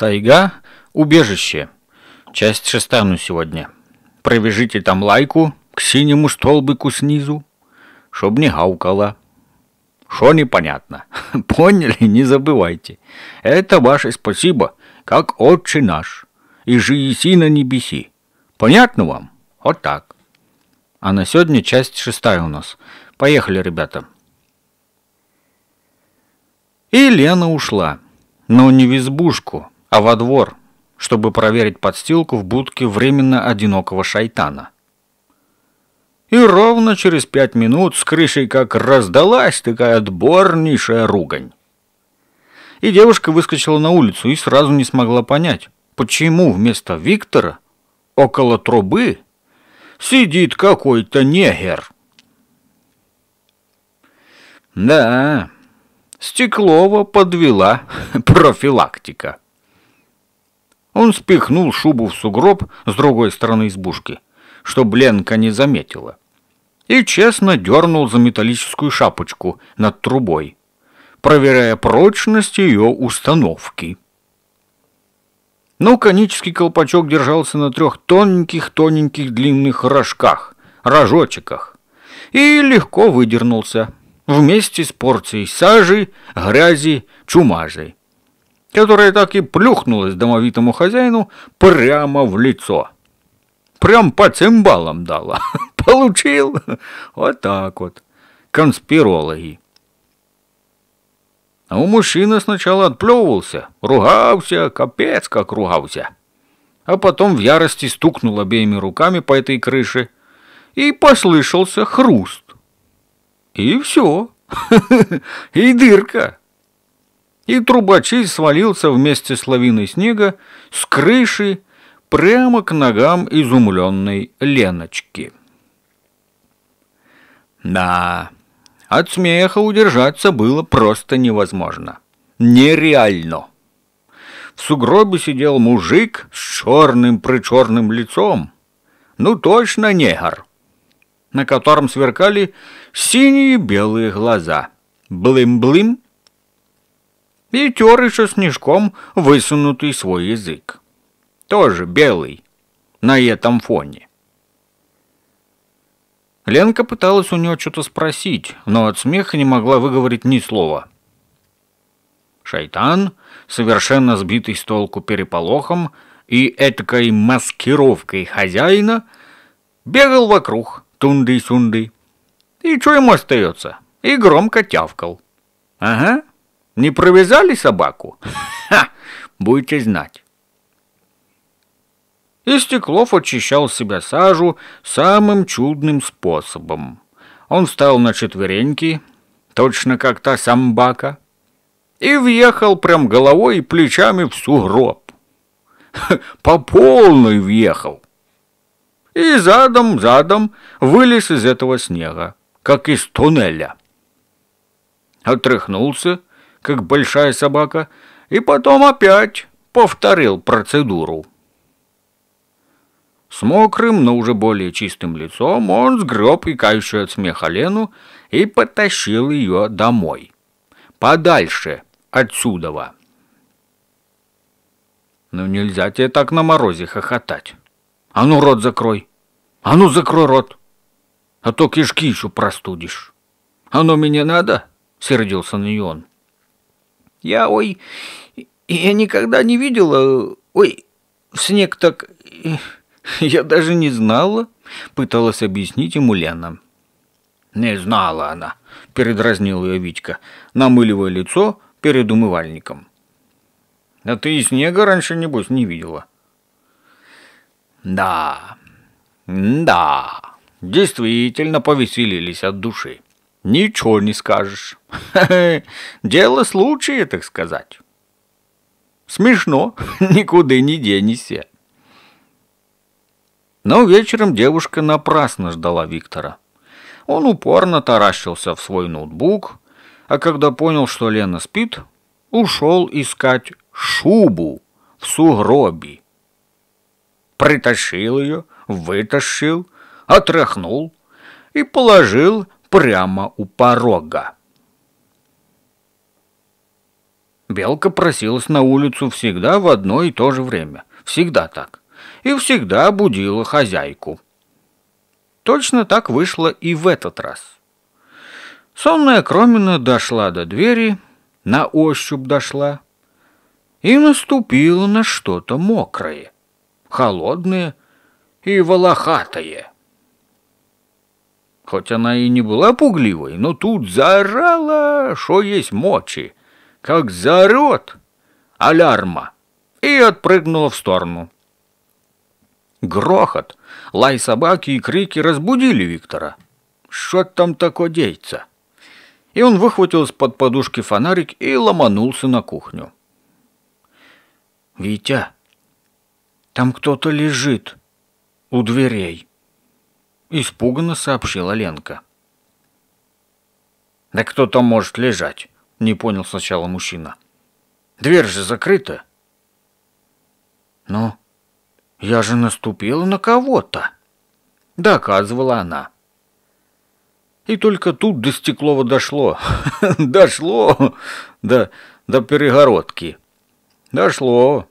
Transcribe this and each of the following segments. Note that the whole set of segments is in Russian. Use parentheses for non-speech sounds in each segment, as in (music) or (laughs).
Тайга – убежище. Часть шестану сегодня. Провяжите там лайку к синему столбику снизу, чтоб не гаукала. Шо непонятно? (laughs) Поняли? Не забывайте. Это ваше спасибо, как отче наш. И жиеси на небеси. Понятно вам? Вот так. А на сегодня часть шестая у нас. Поехали, ребята. И Лена ушла. Но не в избушку, а во двор, чтобы проверить подстилку в будке временно одинокого шайтана. И ровно через пять минут с крышей как раздалась такая отборнейшая ругань. И девушка выскочила на улицу и сразу не смогла понять, почему вместо Виктора около трубы сидит какой-то негер. Да, Стеклова подвела (laughs) профилактика. Он спихнул шубу в сугроб с другой стороны избушки, чтобы Ленка не заметила, и честно дернул за металлическую шапочку над трубой, проверяя прочность ее установки. Но конический колпачок держался на трех тоненьких-тоненьких длинных рожках, рожочках, и легко выдернулся вместе с порцией сажи, грязи, чумажей которая так и плюхнулась домовитому хозяину прямо в лицо. Прям по цимбалам дала. (laughs) Получил. Вот так вот. Конспирологи. А у мужчины сначала отплевывался, ругался, капец как ругался. А потом в ярости стукнул обеими руками по этой крыше. И послышался хруст. И все. (laughs) И дырка и трубачей свалился вместе с лавиной снега с крыши прямо к ногам изумленной Леночки. Да, от смеха удержаться было просто невозможно. Нереально. В сугробе сидел мужик с черным-причерным лицом. Ну, точно негр. На котором сверкали синие-белые глаза. Блым-блым и тер еще снежком высунутый свой язык. Тоже белый на этом фоне. Ленка пыталась у нее что-то спросить, но от смеха не могла выговорить ни слова. Шайтан, совершенно сбитый с толку переполохом и этакой маскировкой хозяина, бегал вокруг, тунды-сунды. И что ему остается? И громко тявкал. Ага, не провязали собаку? Ха! Будете знать. И Стеклов очищал себя сажу самым чудным способом. Он встал на четвереньки, точно как та самбака, и въехал прям головой и плечами в сугроб. По полной въехал. И задом-задом вылез из этого снега, как из туннеля. Отряхнулся, как большая собака, и потом опять повторил процедуру. С мокрым, но уже более чистым лицом он сгреб икающую от смеха Лену и потащил ее домой. Подальше отсюда. Ну нельзя тебе так на морозе хохотать. А ну рот закрой. А ну закрой рот. А то кишки еще простудишь. Оно мне надо? Сердился на нее он. Я, ой, я никогда не видела, ой, снег так... (laughs) Я даже не знала, пыталась объяснить ему Лена. Не знала она, передразнил ее Витька, намыливая лицо перед умывальником. А ты и снега раньше, небось, не видела. Да, да, действительно повеселились от души. Ничего не скажешь. (laughs) Дело случая, так сказать. Смешно, (laughs) никуда не денешься. Но вечером девушка напрасно ждала Виктора. Он упорно таращился в свой ноутбук, а когда понял, что Лена спит, ушел искать шубу в сугробе. Притащил ее, вытащил, отряхнул и положил прямо у порога. Белка просилась на улицу всегда в одно и то же время. Всегда так. И всегда будила хозяйку. Точно так вышло и в этот раз. Сонная Кромина дошла до двери, на ощупь дошла, и наступила на что-то мокрое, холодное и волохатое. Хоть она и не была пугливой, но тут заорала, что есть мочи — как заорет алярма и отпрыгнула в сторону. Грохот, лай собаки и крики разбудили Виктора. Что там такое деется? И он выхватил из-под подушки фонарик и ломанулся на кухню. «Витя, там кто-то лежит у дверей», — испуганно сообщила Ленка. «Да кто там может лежать?» Не понял сначала мужчина. Дверь же закрыта. Но ну, я же наступила на кого-то. Доказывала она. И только тут до Стеклова дошло. (laughs) дошло до, до перегородки. Дошло,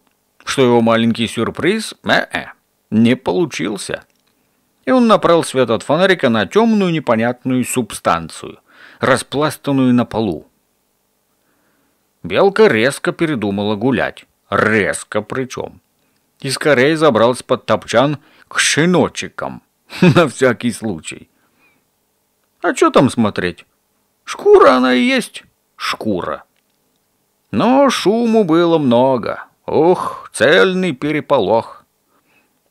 что его маленький сюрприз э -э, не получился. И он направил свет от фонарика на темную непонятную субстанцию, распластанную на полу. Белка резко передумала гулять. Резко причем. И скорее забралась под топчан к шиночикам. (laughs) На всякий случай. А что там смотреть? Шкура она и есть. Шкура. Но шуму было много. Ух, цельный переполох.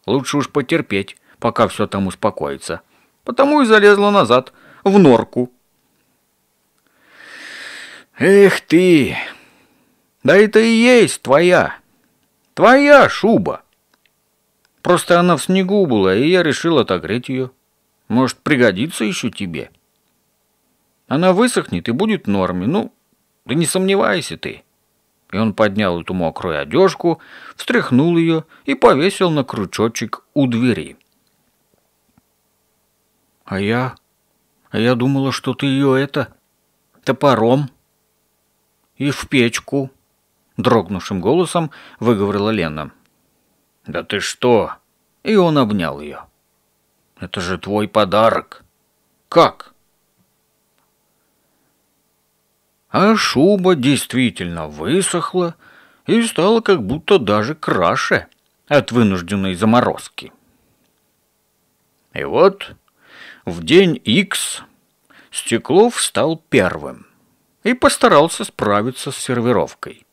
Лучше уж потерпеть, пока все там успокоится. Потому и залезла назад, в норку. «Эх ты!» Да это и есть твоя. Твоя шуба. Просто она в снегу была, и я решил отогреть ее. Может, пригодится еще тебе. Она высохнет и будет в норме. Ну, да не сомневайся ты. И он поднял эту мокрую одежку, встряхнул ее и повесил на крючочек у двери. А я... А я думала, что ты ее это... топором и в печку дрогнувшим голосом выговорила Лена. «Да ты что?» И он обнял ее. «Это же твой подарок!» «Как?» А шуба действительно высохла и стала как будто даже краше от вынужденной заморозки. И вот в день X Стеклов стал первым и постарался справиться с сервировкой.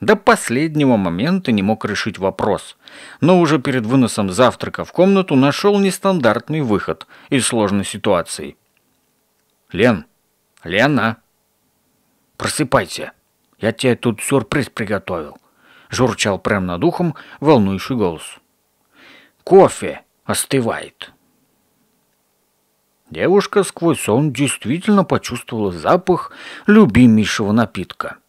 До последнего момента не мог решить вопрос, но уже перед выносом завтрака в комнату нашел нестандартный выход из сложной ситуации. «Лен! Лена! Просыпайся! Я тебе тут сюрприз приготовил!» – журчал прямо над ухом волнующий голос. «Кофе остывает!» Девушка сквозь сон действительно почувствовала запах любимейшего напитка –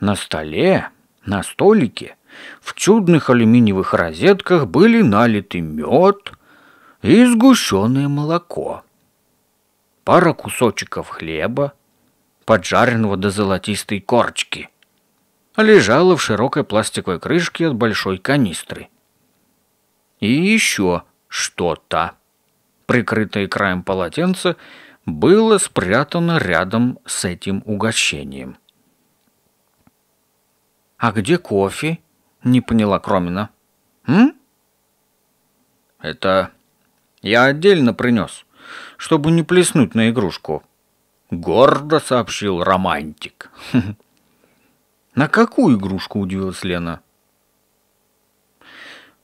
на столе, на столике, в чудных алюминиевых розетках были налиты мед и сгущенное молоко. Пара кусочков хлеба, поджаренного до золотистой корочки, лежала в широкой пластиковой крышке от большой канистры. И еще что-то, прикрытое краем полотенца, было спрятано рядом с этим угощением. «А где кофе?» — не поняла Кромина. «М?» «Это я отдельно принес, чтобы не плеснуть на игрушку», — гордо сообщил романтик. «На какую игрушку?» — удивилась Лена.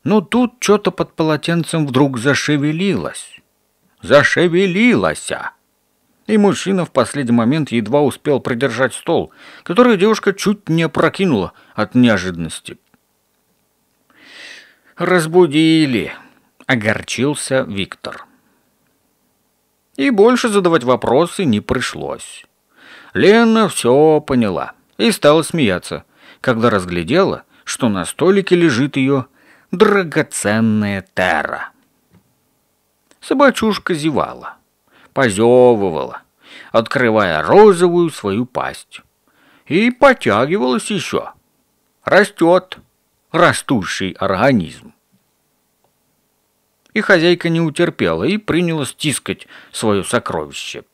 Но «Ну, тут что-то под полотенцем вдруг зашевелилось. Зашевелилось! -а и мужчина в последний момент едва успел продержать стол, который девушка чуть не опрокинула от неожиданности. «Разбудили», — огорчился Виктор. И больше задавать вопросы не пришлось. Лена все поняла и стала смеяться, когда разглядела, что на столике лежит ее драгоценная Тера. Собачушка зевала позевывала, открывая розовую свою пасть. И потягивалась еще. Растет растущий организм. И хозяйка не утерпела и приняла стискать свое сокровище.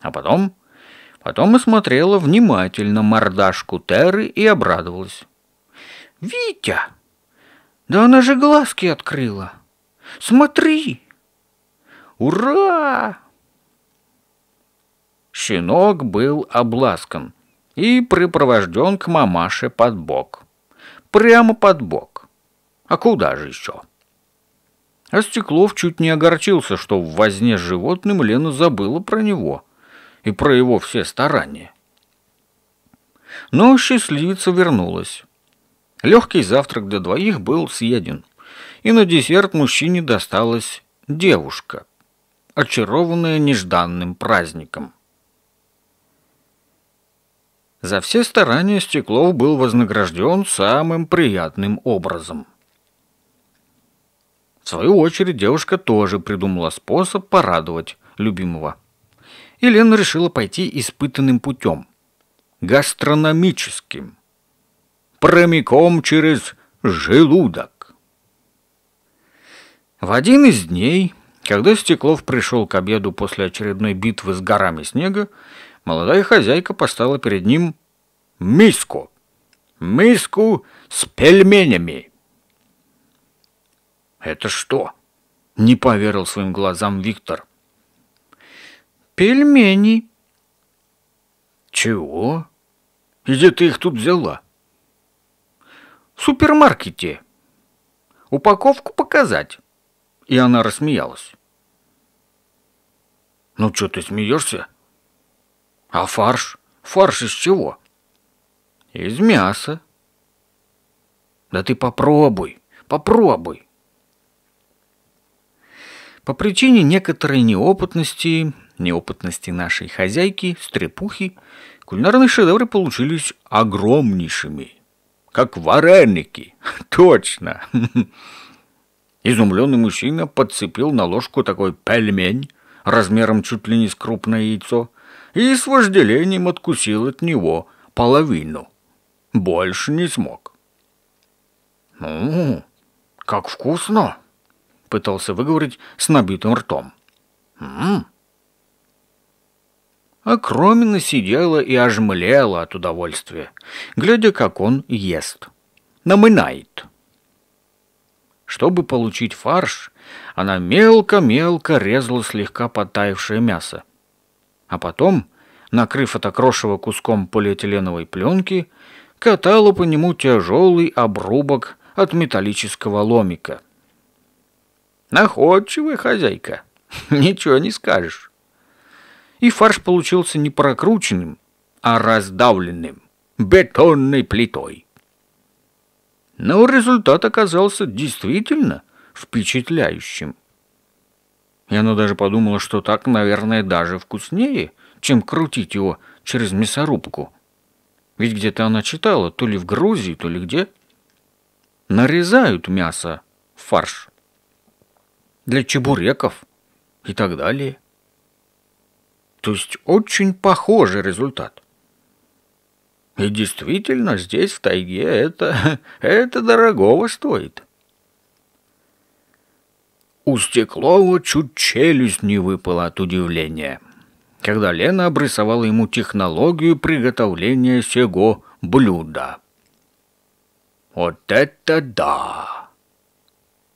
А потом... Потом осмотрела внимательно мордашку Теры и обрадовалась. «Витя! Да она же глазки открыла! Смотри!» «Ура!» Щенок был обласкан и припровожден к мамаше под бок. Прямо под бок. А куда же еще? А Стеклов чуть не огорчился, что в возне с животным Лена забыла про него и про его все старания. Но счастливица вернулась. Легкий завтрак для двоих был съеден, и на десерт мужчине досталась девушка очарованная нежданным праздником. За все старания Стеклов был вознагражден самым приятным образом. В свою очередь девушка тоже придумала способ порадовать любимого. Елена решила пойти испытанным путем – гастрономическим, прямиком через желудок. В один из дней когда Стеклов пришел к обеду после очередной битвы с горами снега, молодая хозяйка поставила перед ним миску. Миску с пельменями. «Это что?» — не поверил своим глазам Виктор. «Пельмени». «Чего? Где ты их тут взяла?» «В супермаркете. Упаковку показать». И она рассмеялась. «Ну что, ты смеешься?» «А фарш? Фарш из чего?» «Из мяса». «Да ты попробуй, попробуй!» По причине некоторой неопытности, неопытности нашей хозяйки, стрепухи, кулинарные шедевры получились огромнейшими. Как вареники. (laughs) Точно. (laughs) Изумленный мужчина подцепил на ложку такой пельмень, размером чуть ли не с крупное яйцо, и с вожделением откусил от него половину. Больше не смог. «Ну, как вкусно!» — пытался выговорить с набитым ртом. «М-м-м!» Окромина а сидела и ожмлела от удовольствия, глядя, как он ест. Намынает. Чтобы получить фарш, она мелко-мелко резала слегка подтаявшее мясо. А потом, накрыв это крошево куском полиэтиленовой пленки, катала по нему тяжелый обрубок от металлического ломика. «Находчивая хозяйка, (laughs) ничего не скажешь». И фарш получился не прокрученным, а раздавленным, бетонной плитой. Но результат оказался действительно впечатляющим. И она даже подумала, что так, наверное, даже вкуснее, чем крутить его через мясорубку. Ведь где-то она читала, то ли в Грузии, то ли где. Нарезают мясо в фарш для чебуреков и так далее. То есть очень похожий результат. И действительно, здесь, в тайге, это, (laughs) это дорогого стоит. У Стеклова чуть челюсть не выпала от удивления, когда Лена обрисовала ему технологию приготовления сего блюда. «Вот это да!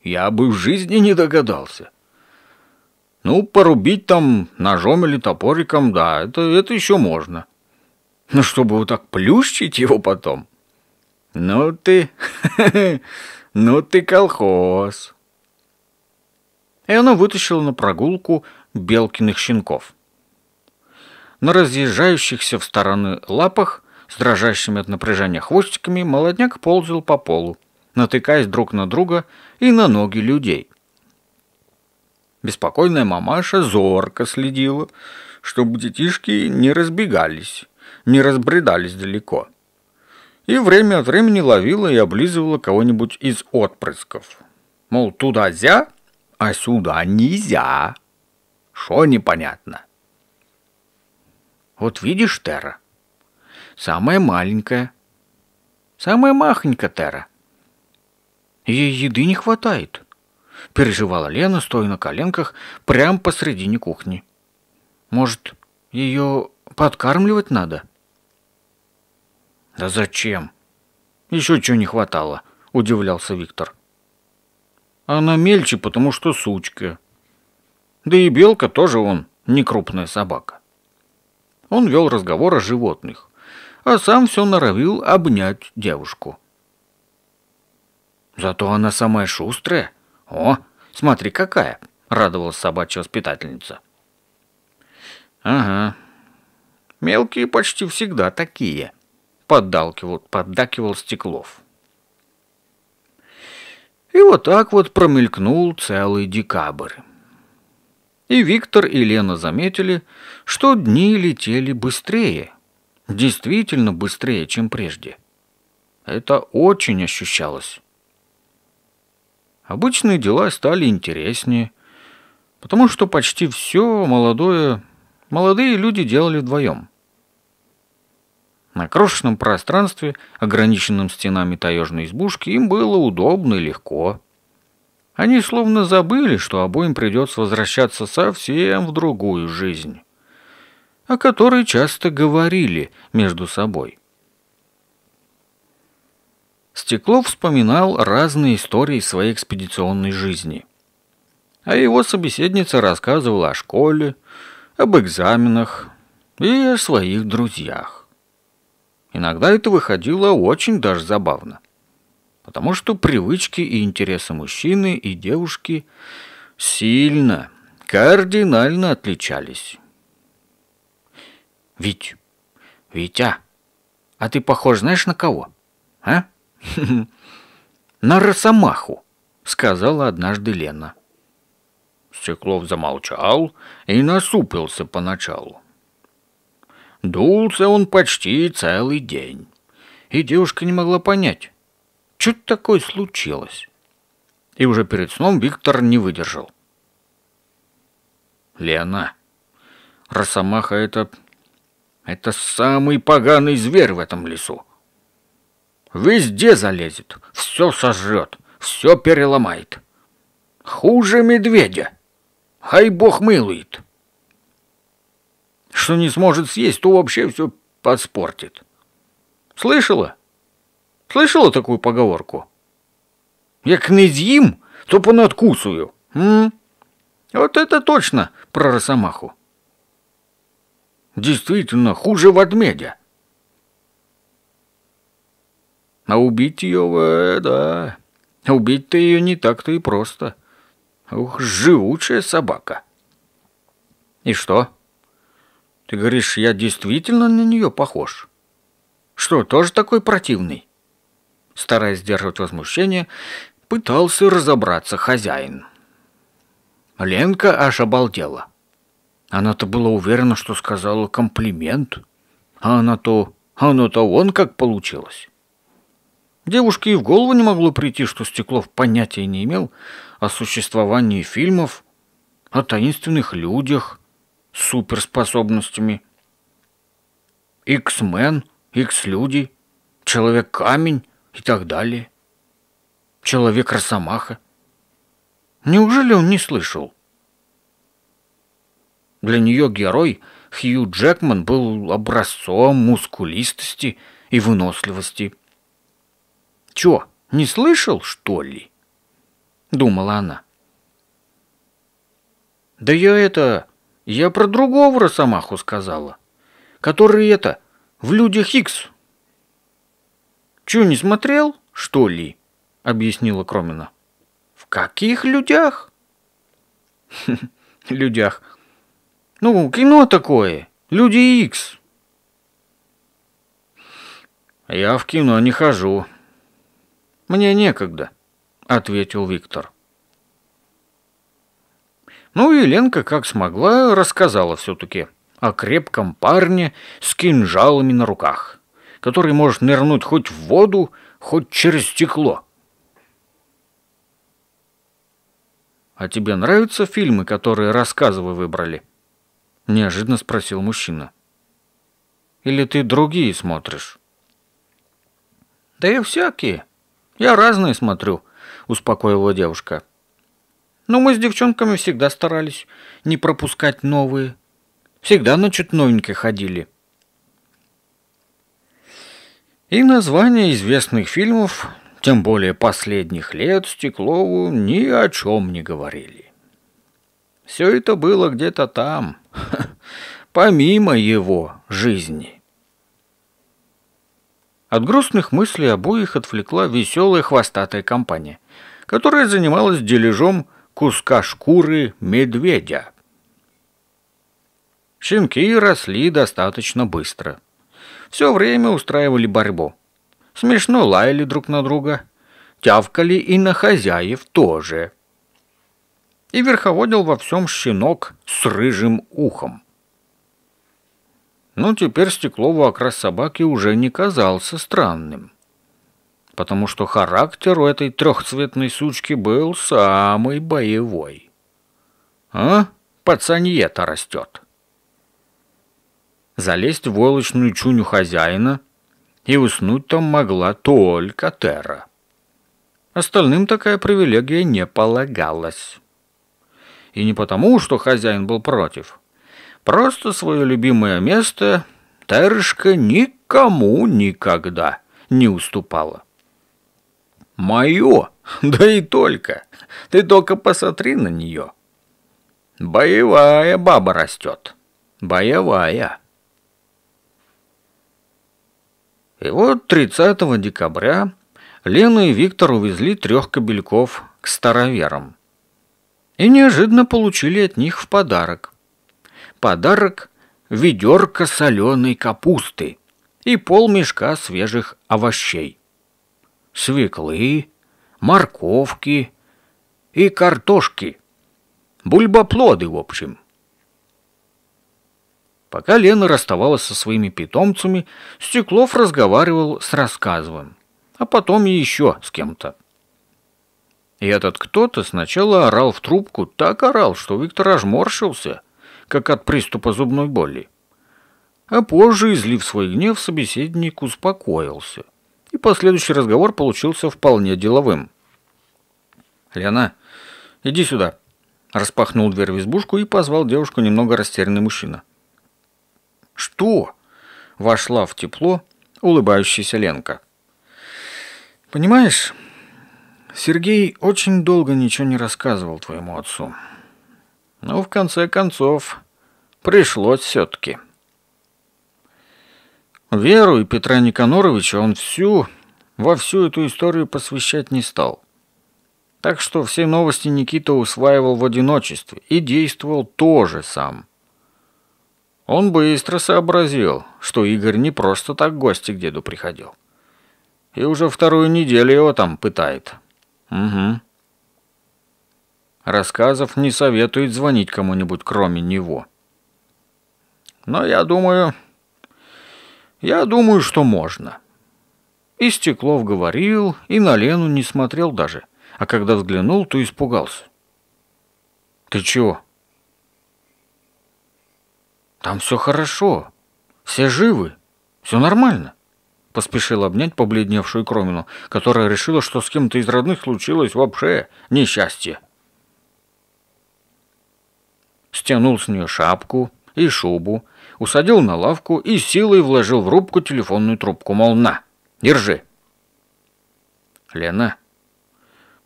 Я бы в жизни не догадался!» Ну, порубить там ножом или топориком, да, это, это еще можно. Но «Ну, чтобы вот так плющить его потом? Ну ты, (laughs) ну ты колхоз и она вытащила на прогулку белкиных щенков. На разъезжающихся в стороны лапах, с дрожащими от напряжения хвостиками, молодняк ползал по полу, натыкаясь друг на друга и на ноги людей. Беспокойная мамаша зорко следила, чтобы детишки не разбегались, не разбредались далеко. И время от времени ловила и облизывала кого-нибудь из отпрысков. Мол, туда-зя, а сюда нельзя. Что непонятно? Вот видишь, Тера? Самая маленькая. Самая махонька Тера. Ей еды не хватает. Переживала Лена, стоя на коленках, прямо посредине кухни. Может, ее подкармливать надо? Да зачем? Еще чего не хватало, удивлялся Виктор. — она мельче, потому что сучка. Да и белка тоже он, не крупная собака. Он вел разговор о животных, а сам все норовил обнять девушку. Зато она самая шустрая. О, смотри какая, радовалась собачья воспитательница. Ага, мелкие почти всегда такие, поддакивал, поддакивал Стеклов. И вот так вот промелькнул целый декабрь. И Виктор, и Лена заметили, что дни летели быстрее. Действительно быстрее, чем прежде. Это очень ощущалось. Обычные дела стали интереснее, потому что почти все молодое молодые люди делали вдвоем. На крошечном пространстве, ограниченном стенами таежной избушки, им было удобно и легко. Они словно забыли, что обоим придется возвращаться совсем в другую жизнь, о которой часто говорили между собой. Стеклов вспоминал разные истории своей экспедиционной жизни. А его собеседница рассказывала о школе, об экзаменах и о своих друзьях. Иногда это выходило очень даже забавно. Потому что привычки и интересы мужчины и девушки сильно, кардинально отличались. «Вить, Витя, а ты похож знаешь на кого? А? (laughs) На росомаху!» — сказала однажды Лена. Стеклов замолчал и насупился поначалу. Дулся он почти целый день. И девушка не могла понять, что такое случилось. И уже перед сном Виктор не выдержал. Лена, росомаха это... Это самый поганый зверь в этом лесу. Везде залезет, все сожрет, все переломает. Хуже медведя. Хай бог милует что не сможет съесть, то вообще все подспортит. Слышала? Слышала такую поговорку? Як не з'їм, то понадкусую. М? Вот это точно про росомаху. Действительно, хуже в ведмедя. А убить ее, э, да, убить-то ее не так-то и просто. Ух, живучая собака. И что? — ты говоришь, я действительно на нее похож? Что, тоже такой противный? Стараясь сдерживать возмущение, пытался разобраться хозяин. Ленка аж обалдела. Она-то была уверена, что сказала комплимент. А она-то... Оно-то вон как получилось. Девушке и в голову не могло прийти, что Стеклов понятия не имел о существовании фильмов, о таинственных людях, суперспособностями. Икс-мен, Икс-люди, Человек-камень и так далее. Человек-росомаха. Неужели он не слышал? Для нее герой Хью Джекман был образцом мускулистости и выносливости. «Чё, не слышал, что ли?» — думала она. «Да я это... Я про другого росомаху сказала, который это, в людях Хикс. Чё, не смотрел, что ли? Объяснила Кромина. В каких людях? (laughs) Людях. Ну, кино такое, Люди Икс. Я в кино не хожу. Мне некогда, ответил Виктор. Ну и Ленка, как смогла, рассказала все-таки о крепком парне с кинжалами на руках, который может нырнуть хоть в воду, хоть через стекло. «А тебе нравятся фильмы, которые рассказы выбрали?» – неожиданно спросил мужчина. «Или ты другие смотришь?» «Да я всякие. Я разные смотрю», – успокоила девушка. Но мы с девчонками всегда старались не пропускать новые. Всегда на что-то новенькое ходили. И названия известных фильмов, тем более последних лет, Стеклову ни о чем не говорили. Все это было где-то там, (laughs) помимо его жизни. От грустных мыслей обоих отвлекла веселая хвостатая компания, которая занималась дележом куска шкуры медведя. Щенки росли достаточно быстро. Все время устраивали борьбу. Смешно лаяли друг на друга, тявкали и на хозяев тоже. И верховодил во всем щенок с рыжим ухом. Но ну, теперь Стеклову окрас собаки уже не казался странным потому что характер у этой трехцветной сучки был самый боевой. А? Пацанье-то растет. Залезть в волочную чуню хозяина и уснуть там могла только Тера. Остальным такая привилегия не полагалась. И не потому, что хозяин был против. Просто свое любимое место Терышка никому никогда не уступала. Мое? (laughs) Да и только. Ты только посмотри на нее. Боевая баба растет. Боевая. И вот 30 декабря Лена и Виктор увезли трех кобельков к староверам. И неожиданно получили от них в подарок. Подарок – ведерко соленой капусты и полмешка свежих овощей свеклы, морковки и картошки. Бульбоплоды, в общем. Пока Лена расставалась со своими питомцами, Стеклов разговаривал с Рассказовым, а потом и еще с кем-то. И этот кто-то сначала орал в трубку, так орал, что Виктор ожморщился, как от приступа зубной боли. А позже, излив свой гнев, собеседник успокоился и последующий разговор получился вполне деловым. «Лена, иди сюда», – распахнул дверь в избушку и позвал девушку немного растерянный мужчина. «Что?» – вошла в тепло улыбающаяся Ленка. «Понимаешь, Сергей очень долго ничего не рассказывал твоему отцу. Но в конце концов пришлось все-таки». Веру и Петра Никаноровича он всю, во всю эту историю посвящать не стал. Так что все новости Никита усваивал в одиночестве и действовал тоже сам. Он быстро сообразил, что Игорь не просто так гости к деду приходил. И уже вторую неделю его там пытает. Угу. Рассказов не советует звонить кому-нибудь, кроме него. Но я думаю, я думаю, что можно. И Стеклов говорил, и на Лену не смотрел даже. А когда взглянул, то испугался. «Ты чего?» «Там все хорошо. Все живы. Все нормально». Поспешил обнять побледневшую Кромину, которая решила, что с кем-то из родных случилось вообще несчастье. Стянул с нее шапку и шубу, усадил на лавку и силой вложил в рубку телефонную трубку, мол, на, держи. Лена,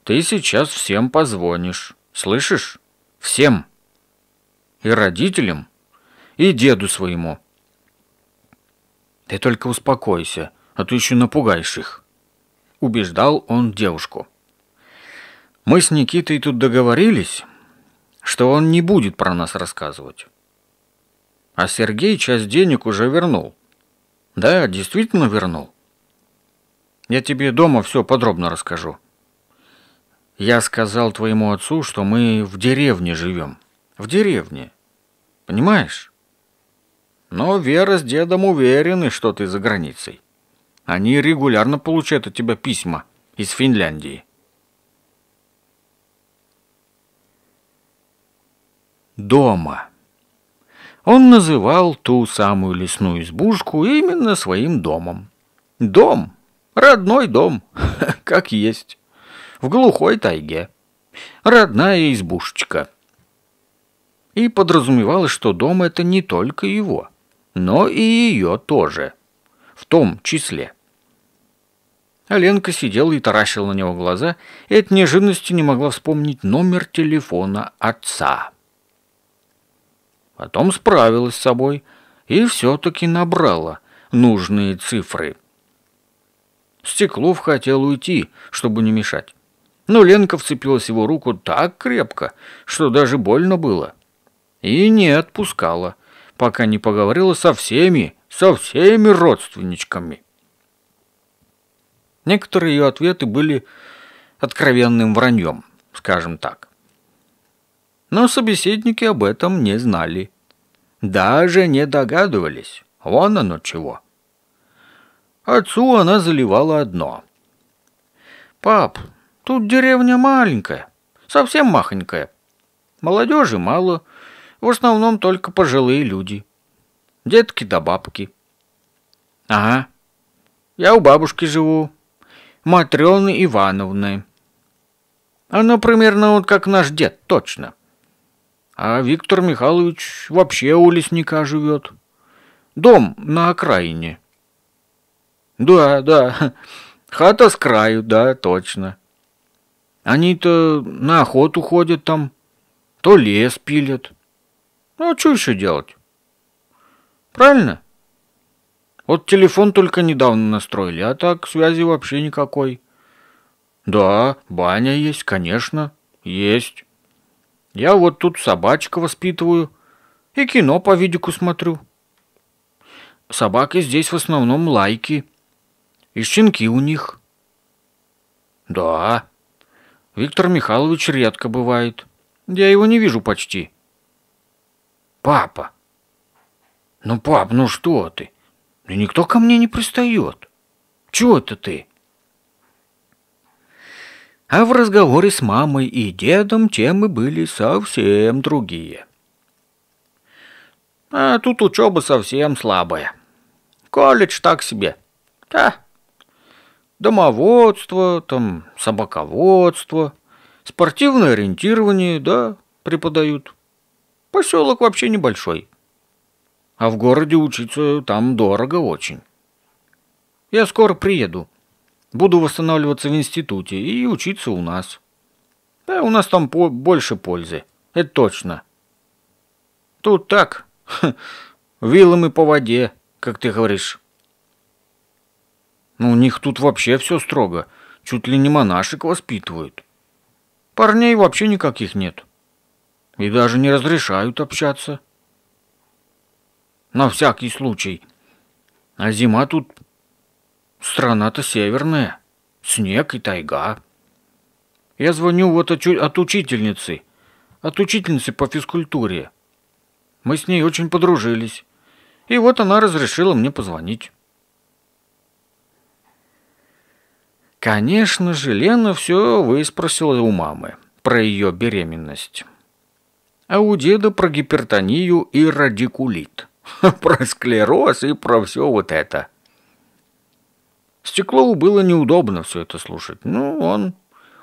ты сейчас всем позвонишь, слышишь? Всем. И родителям, и деду своему. Ты только успокойся, а то еще напугаешь их. Убеждал он девушку. Мы с Никитой тут договорились, что он не будет про нас рассказывать. А Сергей часть денег уже вернул. Да, действительно вернул. Я тебе дома все подробно расскажу. Я сказал твоему отцу, что мы в деревне живем. В деревне. Понимаешь? Но Вера с дедом уверены, что ты за границей. Они регулярно получают от тебя письма из Финляндии. Дома. Он называл ту самую лесную избушку именно своим домом. Дом, родной дом, (laughs) как есть, в глухой тайге. Родная избушечка. И подразумевалось, что дом это не только его, но и ее тоже, в том числе. А сидела и таращила на него глаза, и от неожиданности не могла вспомнить номер телефона отца. Потом справилась с собой и все-таки набрала нужные цифры. Стеклов хотел уйти, чтобы не мешать. Но Ленка вцепилась в его руку так крепко, что даже больно было. И не отпускала, пока не поговорила со всеми, со всеми родственничками. Некоторые ее ответы были откровенным враньем, скажем так но собеседники об этом не знали. Даже не догадывались, вон оно чего. Отцу она заливала одно. «Пап, тут деревня маленькая, совсем махонькая. Молодежи мало, в основном только пожилые люди. Детки да бабки». «Ага, я у бабушки живу, матрёны Ивановны. Она примерно вот как наш дед, точно» а Виктор Михайлович вообще у лесника живет. Дом на окраине. Да, да, хата с краю, да, точно. Они-то на охоту ходят там, то лес пилят. Ну, а что еще делать? Правильно? Вот телефон только недавно настроили, а так связи вообще никакой. Да, баня есть, конечно, есть. Я вот тут собачка воспитываю и кино по видику смотрю. Собаки здесь в основном лайки и щенки у них. Да, Виктор Михайлович редко бывает. Я его не вижу почти. Папа, ну пап, ну что ты? Ну никто ко мне не пристает. Чего это ты? А в разговоре с мамой и дедом темы были совсем другие. А тут учеба совсем слабая. Колледж так себе. Да. Домоводство, там, собаководство, спортивное ориентирование, да, преподают. Поселок вообще небольшой. А в городе учиться там дорого очень. Я скоро приеду. Буду восстанавливаться в институте и учиться у нас. Да, у нас там по больше пользы. Это точно. Тут так, (laughs) вилом и по воде, как ты говоришь. Ну, у них тут вообще все строго. Чуть ли не монашек воспитывают. Парней вообще никаких нет. И даже не разрешают общаться. На всякий случай. А зима тут Страна-то северная. Снег и тайга. Я звоню вот от, учительницы. От учительницы по физкультуре. Мы с ней очень подружились. И вот она разрешила мне позвонить. Конечно же, Лена все выспросила у мамы про ее беременность. А у деда про гипертонию и радикулит. (laughs) Про склероз и про все вот это. Стеклову было неудобно все это слушать, но ну, он...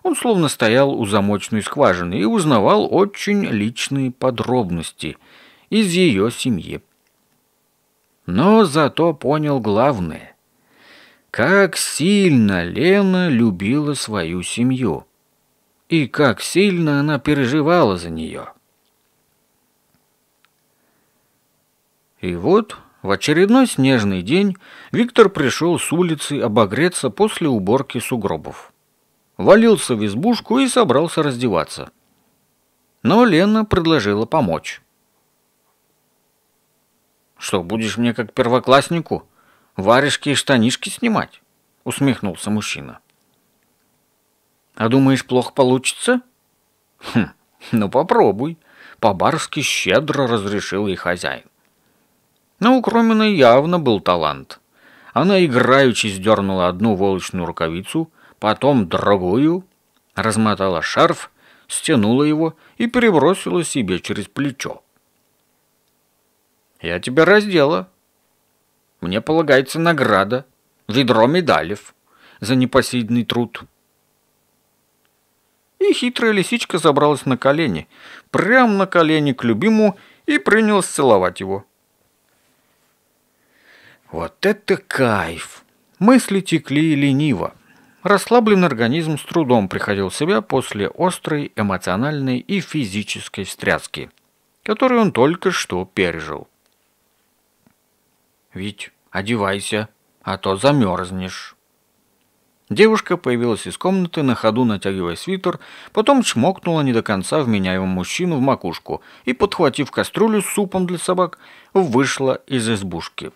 Он словно стоял у замочной скважины и узнавал очень личные подробности из ее семьи. Но зато понял главное. Как сильно Лена любила свою семью. И как сильно она переживала за нее. И вот в очередной снежный день Виктор пришел с улицы обогреться после уборки сугробов. Валился в избушку и собрался раздеваться. Но Лена предложила помочь. «Что, будешь мне как первокласснику варежки и штанишки снимать?» — усмехнулся мужчина. «А думаешь, плохо получится?» «Хм, ну попробуй», — по-барски щедро разрешил ей хозяин. Но у Кромина явно был талант. Она играючи сдернула одну волочную рукавицу, потом другую, размотала шарф, стянула его и перебросила себе через плечо. «Я тебя раздела. Мне полагается награда, ведро медалев за непосильный труд». И хитрая лисичка забралась на колени, прямо на колени к любимому и принялась целовать его. Вот это кайф! Мысли текли лениво. Расслабленный организм с трудом приходил в себя после острой эмоциональной и физической встряски, которую он только что пережил. «Ведь одевайся, а то замерзнешь». Девушка появилась из комнаты, на ходу натягивая свитер, потом чмокнула не до конца вменяемого мужчину в макушку и, подхватив кастрюлю с супом для собак, вышла из избушки.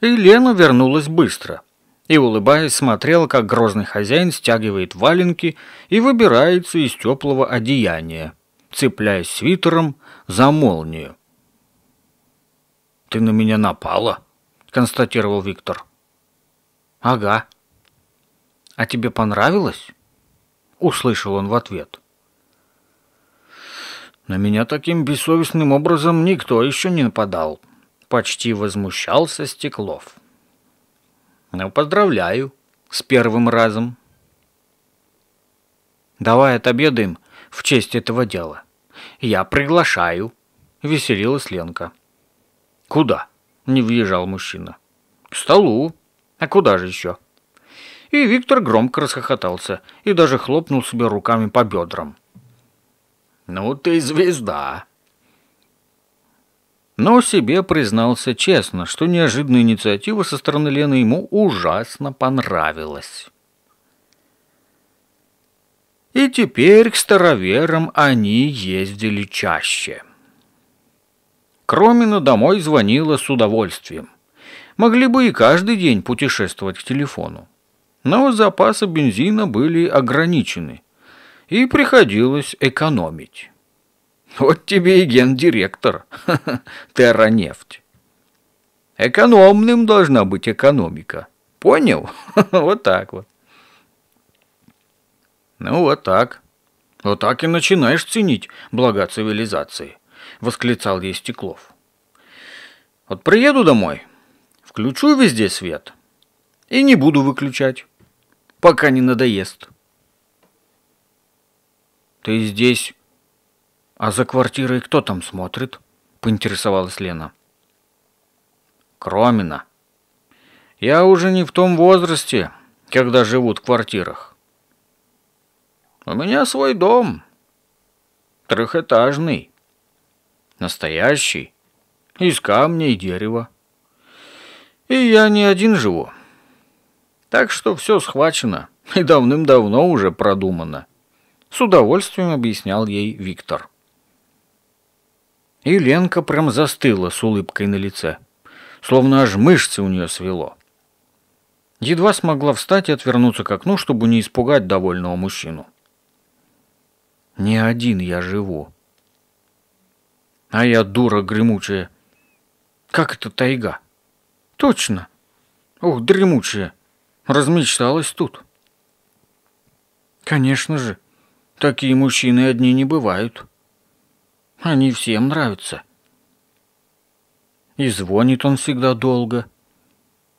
И Лена вернулась быстро. И, улыбаясь, смотрела, как грозный хозяин стягивает валенки и выбирается из теплого одеяния, цепляясь свитером за молнию. «Ты на меня напала», — констатировал Виктор. «Ага». «А тебе понравилось?» — услышал он в ответ. «На меня таким бессовестным образом никто еще не нападал», Почти возмущался Стеклов. Ну, поздравляю с первым разом. Давай отобедаем в честь этого дела. Я приглашаю, веселилась Ленка. Куда? Не въезжал мужчина. К столу. А куда же еще? И Виктор громко расхохотался и даже хлопнул себе руками по бедрам. «Ну ты звезда!» но себе признался честно, что неожиданная инициатива со стороны Лены ему ужасно понравилась. И теперь к староверам они ездили чаще. Кромина домой звонила с удовольствием. Могли бы и каждый день путешествовать к телефону. Но запасы бензина были ограничены, и приходилось экономить. Вот тебе и гендиректор. (laughs) Терранефть. Экономным должна быть экономика. Понял? (laughs) вот так вот. Ну, вот так. Вот так и начинаешь ценить блага цивилизации, восклицал ей Стеклов. Вот приеду домой, включу везде свет и не буду выключать, пока не надоест. Ты здесь «А за квартирой кто там смотрит?» – поинтересовалась Лена. «Кромина. Я уже не в том возрасте, когда живут в квартирах. У меня свой дом. Трехэтажный. Настоящий. Из камня и дерева. И я не один живу. Так что все схвачено и давным-давно уже продумано. С удовольствием объяснял ей Виктор. И Ленка прям застыла с улыбкой на лице, словно аж мышцы у нее свело. Едва смогла встать и отвернуться к окну, чтобы не испугать довольного мужчину. «Не один я живу», а я дура гремучая. Как это тайга? Точно. Ох, дремучая. Размечталась тут. Конечно же, такие мужчины одни не бывают. Они всем нравятся. И звонит он всегда долго.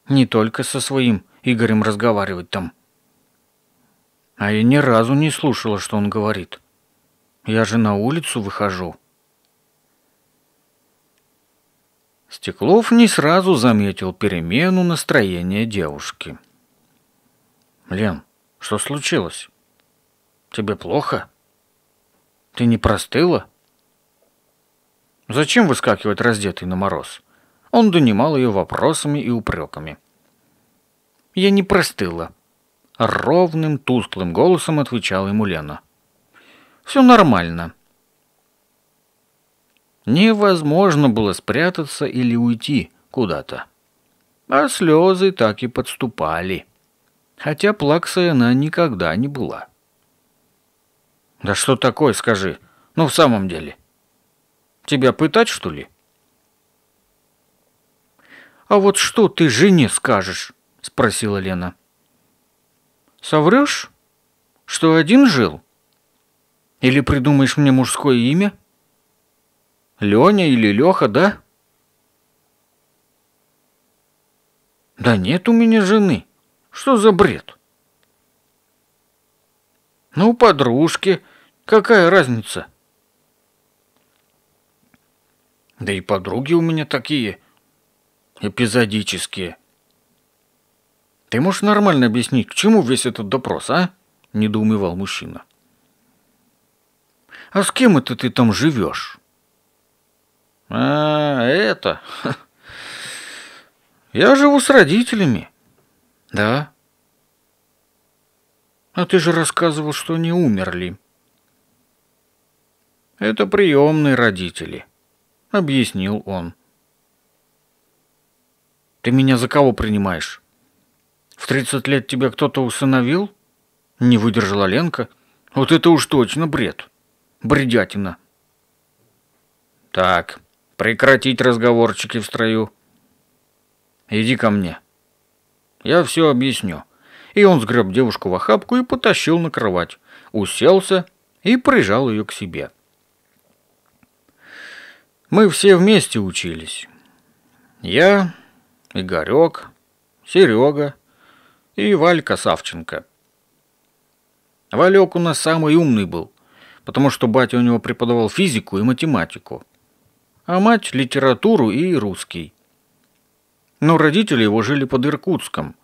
Не только со своим Игорем разговаривать там. А я ни разу не слушала, что он говорит. Я же на улицу выхожу. Стеклов не сразу заметил перемену настроения девушки. «Лен, что случилось? Тебе плохо? Ты не простыла?» Зачем выскакивать раздетый на мороз? Он донимал ее вопросами и упреками. «Я не простыла», — ровным, тусклым голосом отвечала ему Лена. «Все нормально». Невозможно было спрятаться или уйти куда-то. А слезы так и подступали. Хотя плаксой она никогда не была. «Да что такое, скажи? Ну, в самом деле, Тебя пытать, что ли? А вот что ты жене скажешь? Спросила Лена. Соврешь, что один жил? Или придумаешь мне мужское имя? Леня или Леха, да? Да нет у меня жены. Что за бред? Ну, подружки. Какая разница? — да и подруги у меня такие эпизодические. Ты можешь нормально объяснить, к чему весь этот допрос, а? недоумевал мужчина. А с кем это ты там живешь? А, это. (laughs) Я живу с родителями. Да. А ты же рассказывал, что они умерли. Это приемные родители. — объяснил он. «Ты меня за кого принимаешь? В тридцать лет тебя кто-то усыновил?» Не выдержала Ленка. «Вот это уж точно бред! Бредятина!» «Так, прекратить разговорчики в строю. Иди ко мне. Я все объясню». И он сгреб девушку в охапку и потащил на кровать, уселся и прижал ее к себе. Мы все вместе учились. Я, Игорек, Серега и Валька Савченко. Валек у нас самый умный был, потому что батя у него преподавал физику и математику, а мать – литературу и русский. Но родители его жили под Иркутском,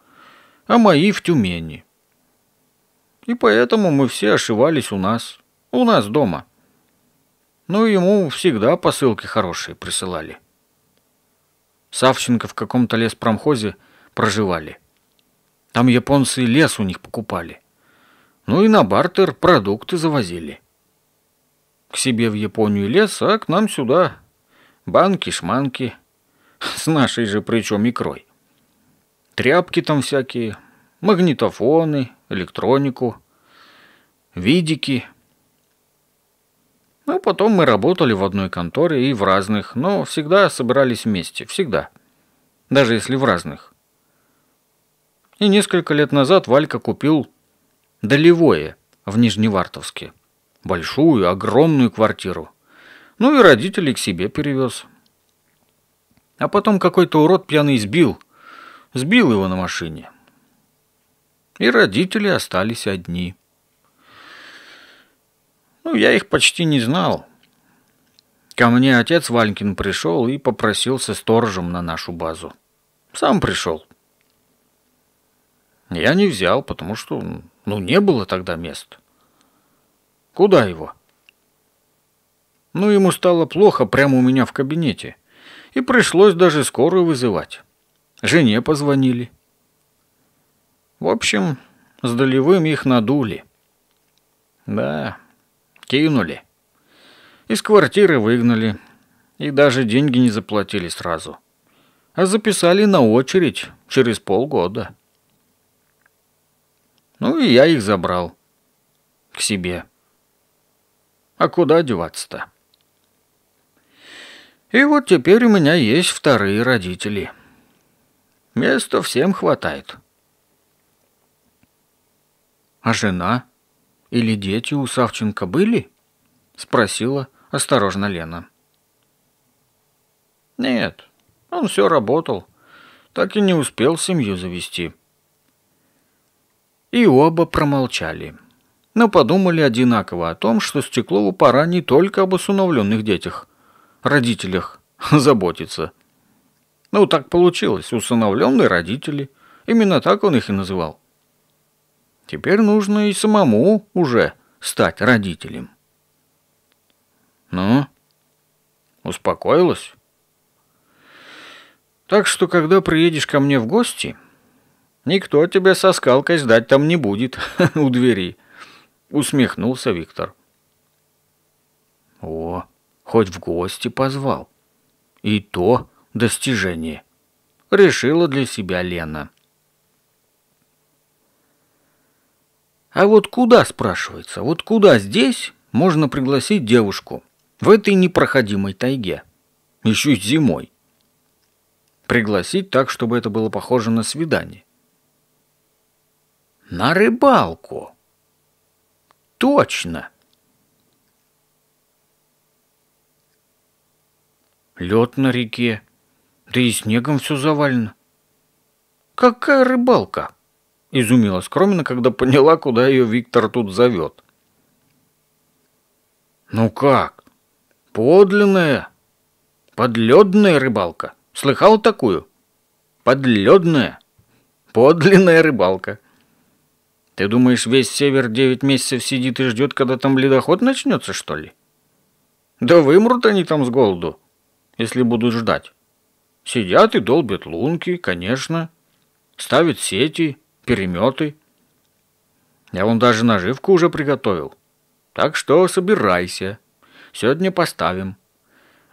а мои – в Тюмени. И поэтому мы все ошивались у нас, у нас дома – ну, ему всегда посылки хорошие присылали. Савченко в каком-то леспромхозе проживали. Там японцы лес у них покупали. Ну и на бартер продукты завозили. К себе в Японию лес, а к нам сюда банки, шманки. (laughs) С нашей же причем икрой. Тряпки там всякие, магнитофоны, электронику, видики – ну, а потом мы работали в одной конторе и в разных, но всегда собирались вместе, всегда. Даже если в разных. И несколько лет назад Валька купил долевое в Нижневартовске. Большую, огромную квартиру. Ну и родителей к себе перевез. А потом какой-то урод пьяный сбил. Сбил его на машине. И родители остались одни. Ну, я их почти не знал. Ко мне отец Валькин пришел и попросился сторожем на нашу базу. Сам пришел. Я не взял, потому что, ну, не было тогда мест. Куда его? Ну, ему стало плохо прямо у меня в кабинете. И пришлось даже скорую вызывать. Жене позвонили. В общем, с долевым их надули. Да, кинули. Из квартиры выгнали. И даже деньги не заплатили сразу. А записали на очередь через полгода. Ну и я их забрал. К себе. А куда деваться-то? И вот теперь у меня есть вторые родители. Места всем хватает. А жена? или дети у Савченко были?» — спросила осторожно Лена. «Нет, он все работал, так и не успел семью завести». И оба промолчали, но подумали одинаково о том, что Стеклову пора не только об усыновленных детях, родителях (laughs) заботиться. Ну, так получилось, усыновленные родители, именно так он их и называл. Теперь нужно и самому уже стать родителем. Ну, успокоилась? Так что, когда приедешь ко мне в гости, никто тебя со скалкой сдать там не будет (laughs) у двери, усмехнулся Виктор. О, хоть в гости позвал. И то достижение, решила для себя Лена. А вот куда, спрашивается, вот куда здесь можно пригласить девушку? В этой непроходимой тайге. Еще зимой. Пригласить так, чтобы это было похоже на свидание. На рыбалку. Точно. Лед на реке. Да и снегом все завалено. Какая рыбалка? Изумилась Кромина, когда поняла, куда ее Виктор тут зовет. «Ну как? Подлинная? Подледная рыбалка? Слыхал такую? Подледная? Подлинная рыбалка!» Ты думаешь, весь север девять месяцев сидит и ждет, когда там ледоход начнется, что ли? Да вымрут они там с голоду, если будут ждать. Сидят и долбят лунки, конечно, ставят сети, переметы. Я вон даже наживку уже приготовил. Так что собирайся. Сегодня поставим.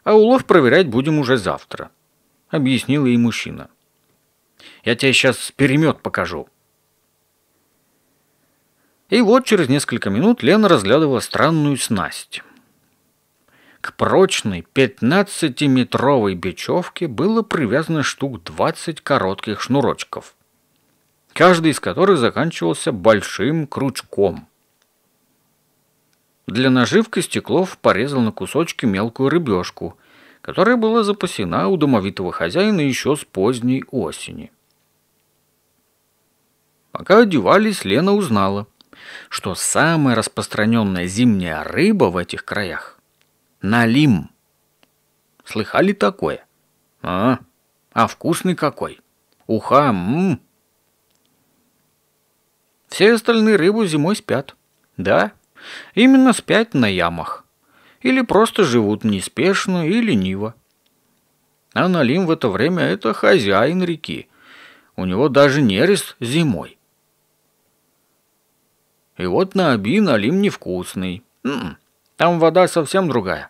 А улов проверять будем уже завтра», — объяснил ей мужчина. «Я тебе сейчас перемет покажу». И вот через несколько минут Лена разглядывала странную снасть. К прочной 15-метровой бечевке было привязано штук 20 коротких шнурочков каждый из которых заканчивался большим крючком. Для наживки Стеклов порезал на кусочки мелкую рыбешку, которая была запасена у домовитого хозяина еще с поздней осени. Пока одевались, Лена узнала, что самая распространенная зимняя рыба в этих краях – налим. Слыхали такое? А, а вкусный какой! Уха, мм. Все остальные рыбы зимой спят. Да, именно спят на ямах. Или просто живут неспешно и лениво. А Налим в это время – это хозяин реки. У него даже нерест зимой. И вот на Аби Налим невкусный. М м-м, -м, там вода совсем другая.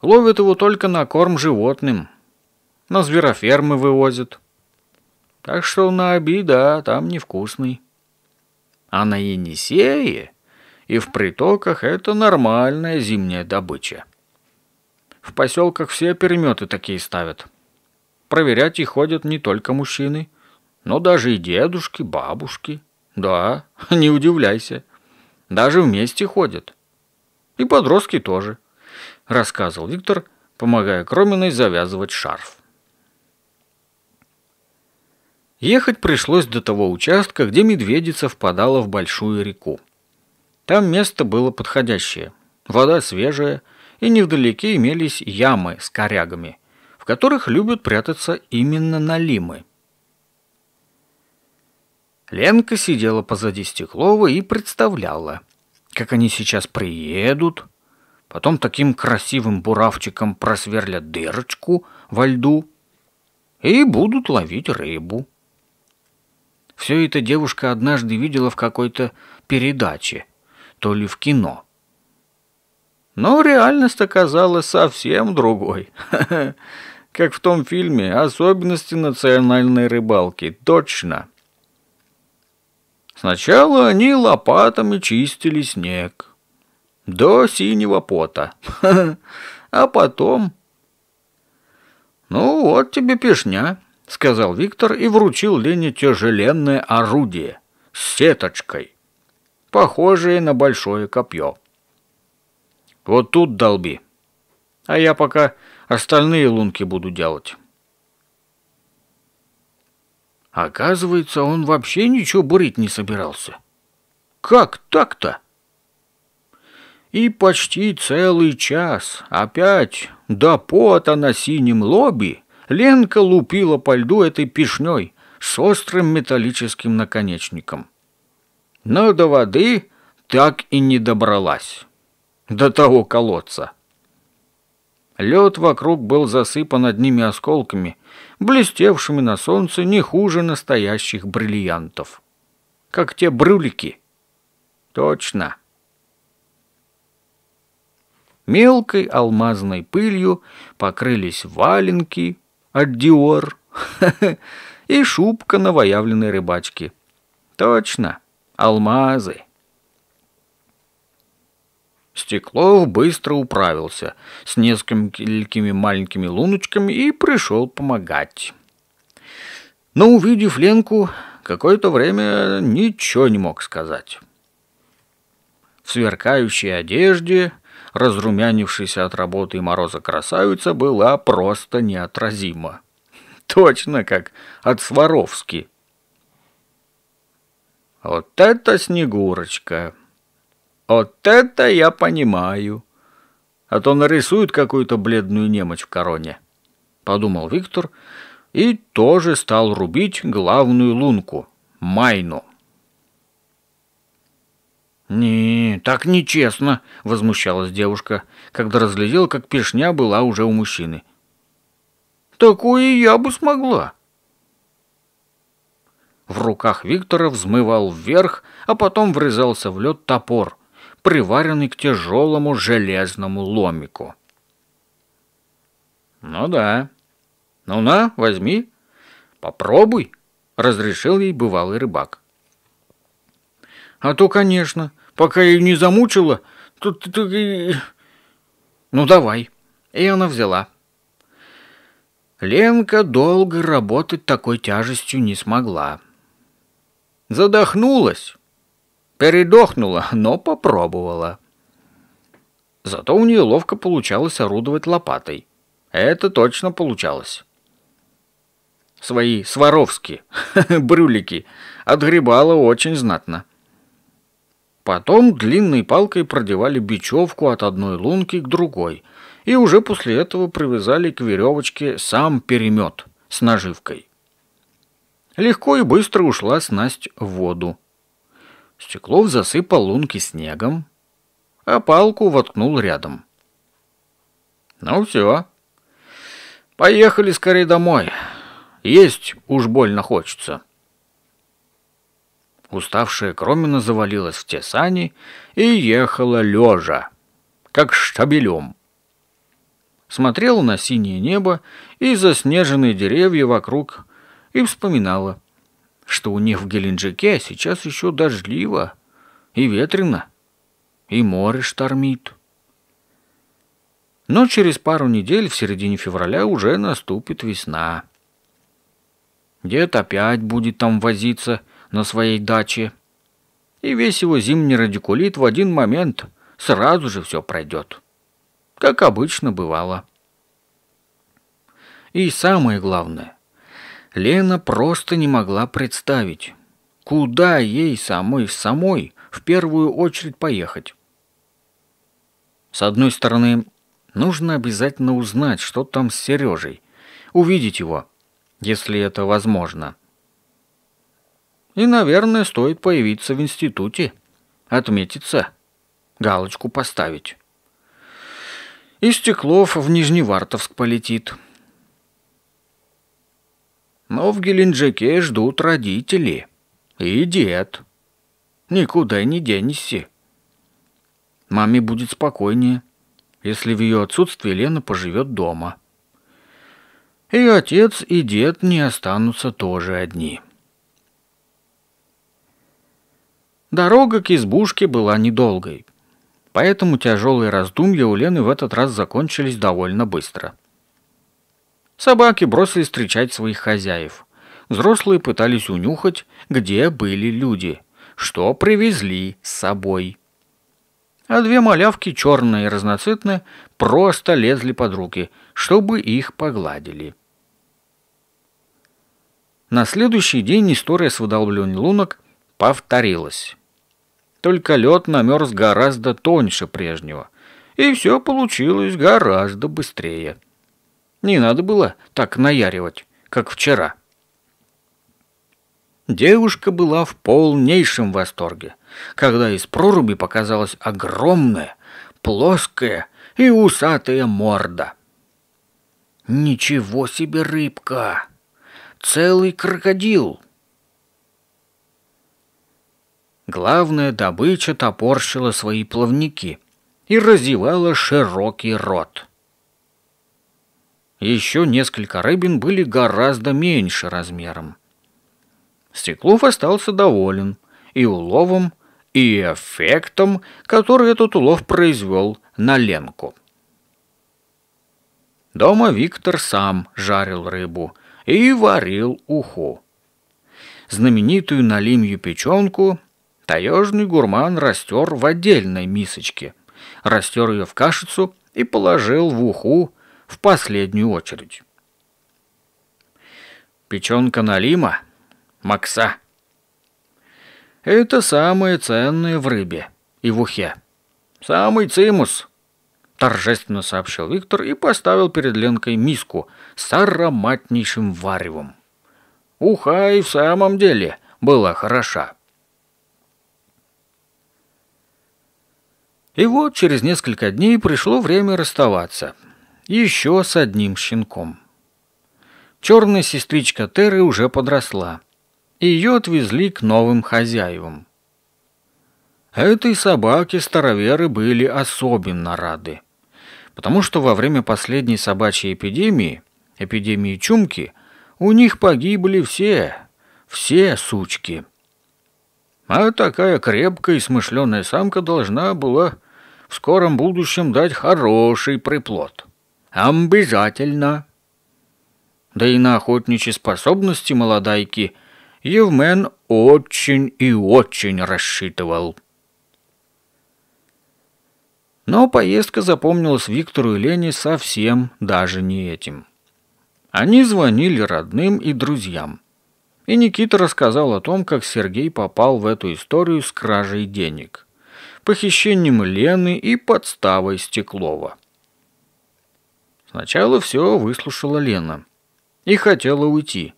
Ловят его только на корм животным. На зверофермы вывозят. Так что на Аби, да, там невкусный. А на Енисее и в притоках это нормальная зимняя добыча. В поселках все переметы такие ставят. Проверять их ходят не только мужчины, но даже и дедушки, бабушки. Да, (laughs) не удивляйся. Даже вместе ходят. И подростки тоже, рассказывал Виктор, помогая Кроминой завязывать шарф. Ехать пришлось до того участка, где Медведица впадала в большую реку. Там место было подходящее. Вода свежая, и невдалеке имелись ямы с корягами, в которых любят прятаться именно налимы. Ленка сидела позади Стеклова и представляла, как они сейчас приедут, потом таким красивым буравчиком просверлят дырочку во льду и будут ловить рыбу. Все это девушка однажды видела в какой-то передаче, то ли в кино. Но реальность оказалась совсем другой. (laughs) Как в том фильме «Особенности национальной рыбалки». Точно. Сначала они лопатами чистили снег. До синего пота. (laughs) А потом... Ну вот тебе пешня. — сказал Виктор и вручил Лене тяжеленное орудие с сеточкой, похожее на большое копье. «Вот тут долби, а я пока остальные лунки буду делать». Оказывается, он вообще ничего бурить не собирался. Как так-то? И почти целый час опять до пота на синем лобби Ленка лупила по льду этой пешней с острым металлическим наконечником. Но до воды так и не добралась. До того колодца. Лед вокруг был засыпан одними осколками, блестевшими на солнце не хуже настоящих бриллиантов. Как те брюлики. Точно. Мелкой алмазной пылью покрылись валенки, от Диор. (laughs) И шубка новоявленной рыбачки. Точно, алмазы. Стеклов быстро управился с несколькими маленькими луночками и пришел помогать. Но увидев Ленку, какое-то время ничего не мог сказать. В сверкающей одежде – разрумянившаяся от работы и мороза красавица была просто неотразима. Точно как от Сваровски. «Вот это Снегурочка! Вот это я понимаю! А то нарисует какую-то бледную немочь в короне!» — подумал Виктор и тоже стал рубить главную лунку — майну. «Не, так нечестно», – возмущалась девушка, когда разглядела, как пешня была уже у мужчины. «Такое я бы смогла». В руках Виктора взмывал вверх, а потом врезался в лед топор, приваренный к тяжелому железному ломику. «Ну да. Ну на, возьми. Попробуй», – разрешил ей бывалый рыбак. А то, конечно, пока ее не замучила, тут ты... Ну, давай. И она взяла. Ленка долго работать такой тяжестью не смогла. Задохнулась. Передохнула, но попробовала. Зато у нее ловко получалось орудовать лопатой. Это точно получалось. Свои сваровские (laughs) брюлики отгребала очень знатно. Потом длинной палкой продевали бечевку от одной лунки к другой и уже после этого привязали к веревочке сам перемет с наживкой. Легко и быстро ушла снасть в воду. Стеклов засыпал лунки снегом, а палку воткнул рядом. Ну все. Поехали скорее домой. Есть уж больно хочется. Уставшая Кромина завалилась в те сани и ехала лежа, как штабелем. Смотрела на синее небо и заснеженные деревья вокруг и вспоминала, что у них в Геленджике сейчас еще дождливо и ветрено, и море штормит. Но через пару недель, в середине февраля, уже наступит весна. Дед опять будет там возиться – на своей даче. И весь его зимний радикулит в один момент сразу же все пройдет. Как обычно бывало. И самое главное, Лена просто не могла представить, куда ей самой самой в первую очередь поехать. С одной стороны, нужно обязательно узнать, что там с Сережей, увидеть его, если это возможно – и, наверное, стоит появиться в институте, отметиться, галочку поставить. И Стеклов в Нижневартовск полетит. Но в Геленджике ждут родители и дед. Никуда не денешься. Маме будет спокойнее, если в ее отсутствие Лена поживет дома. И отец, и дед не останутся тоже одни. Дорога к избушке была недолгой, поэтому тяжелые раздумья у Лены в этот раз закончились довольно быстро. Собаки бросились встречать своих хозяев. Взрослые пытались унюхать, где были люди, что привезли с собой. А две малявки, черные и разноцветные, просто лезли под руки, чтобы их погладили. На следующий день история с выдолбленной лунок – повторилось. Только лед намерз гораздо тоньше прежнего, и все получилось гораздо быстрее. Не надо было так наяривать, как вчера. Девушка была в полнейшем восторге, когда из проруби показалась огромная, плоская и усатая морда. «Ничего себе рыбка! Целый крокодил!» Главная добыча топорщила свои плавники и разевала широкий рот. Еще несколько рыбин были гораздо меньше размером. Стеклов остался доволен и уловом, и эффектом, который этот улов произвел на Ленку. Дома Виктор сам жарил рыбу и варил уху. Знаменитую налимью печенку Таежный гурман растер в отдельной мисочке, растер ее в кашицу и положил в уху в последнюю очередь. Печенка налима, макса. Это самое ценное в рыбе и в ухе. Самый цимус, торжественно сообщил Виктор и поставил перед Ленкой миску с ароматнейшим варевом. Уха и в самом деле была хороша. И вот через несколько дней пришло время расставаться. Еще с одним щенком. Черная сестричка Терры уже подросла. Ее отвезли к новым хозяевам. Этой собаке староверы были особенно рады. Потому что во время последней собачьей эпидемии, эпидемии чумки, у них погибли все, все сучки. А такая крепкая и смышленая самка должна была в скором будущем дать хороший приплод. Обязательно. Да и на охотничьи способности молодайки Евмен очень и очень рассчитывал. Но поездка запомнилась Виктору и Лене совсем даже не этим. Они звонили родным и друзьям. И Никита рассказал о том, как Сергей попал в эту историю с кражей денег похищением Лены и подставой Стеклова. Сначала все выслушала Лена и хотела уйти,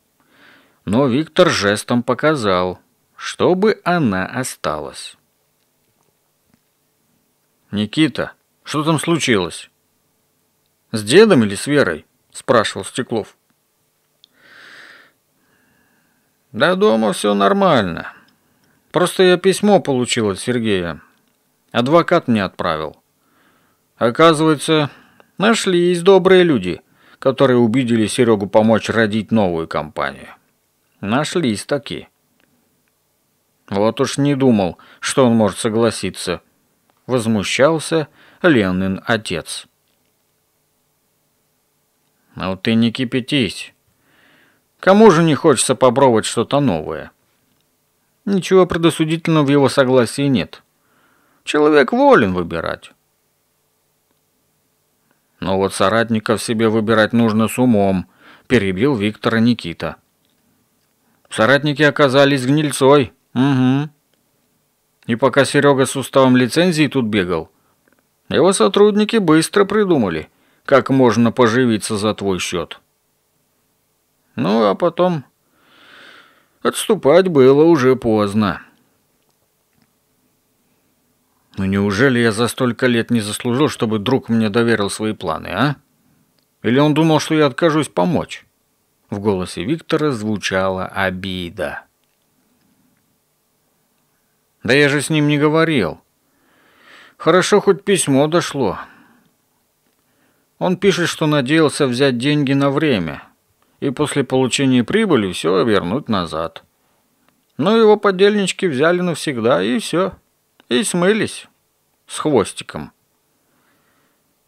но Виктор жестом показал, чтобы она осталась. «Никита, что там случилось?» «С дедом или с Верой?» – спрашивал Стеклов. Да дома все нормально. Просто я письмо получил от Сергея. Адвокат мне отправил. Оказывается, нашлись добрые люди, которые убедили Серегу помочь родить новую компанию. Нашлись такие. Вот уж не думал, что он может согласиться. Возмущался Ленин отец. «Ну ты не кипятись. Кому же не хочется попробовать что-то новое?» Ничего предосудительного в его согласии нет. Человек волен выбирать. Но вот соратников себе выбирать нужно с умом, перебил Виктора Никита. Соратники оказались гнильцой. Угу. И пока Серега с уставом лицензии тут бегал, его сотрудники быстро придумали, как можно поживиться за твой счет. Ну, а потом... Отступать было уже поздно. Ну неужели я за столько лет не заслужил, чтобы друг мне доверил свои планы, а? Или он думал, что я откажусь помочь? В голосе Виктора звучала обида. Да я же с ним не говорил. Хорошо, хоть письмо дошло. Он пишет, что надеялся взять деньги на время и после получения прибыли все вернуть назад. Но его подельнички взяли навсегда и все. И смылись с хвостиком.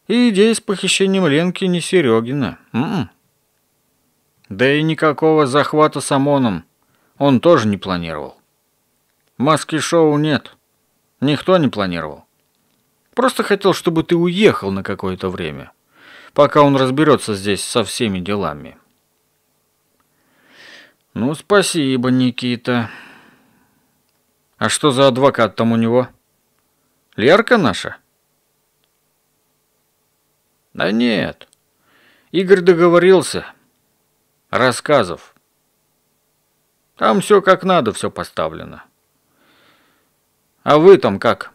И идея с похищением Ленки не Серегина. М м-м. -м. Да и никакого захвата с ОМОНом он тоже не планировал. Маски-шоу нет. Никто не планировал. Просто хотел, чтобы ты уехал на какое-то время, пока он разберется здесь со всеми делами. Ну, спасибо, Никита. А что за адвокат там у него? — Лерка наша? Да нет. Игорь договорился. Рассказов. Там все как надо, все поставлено. А вы там как?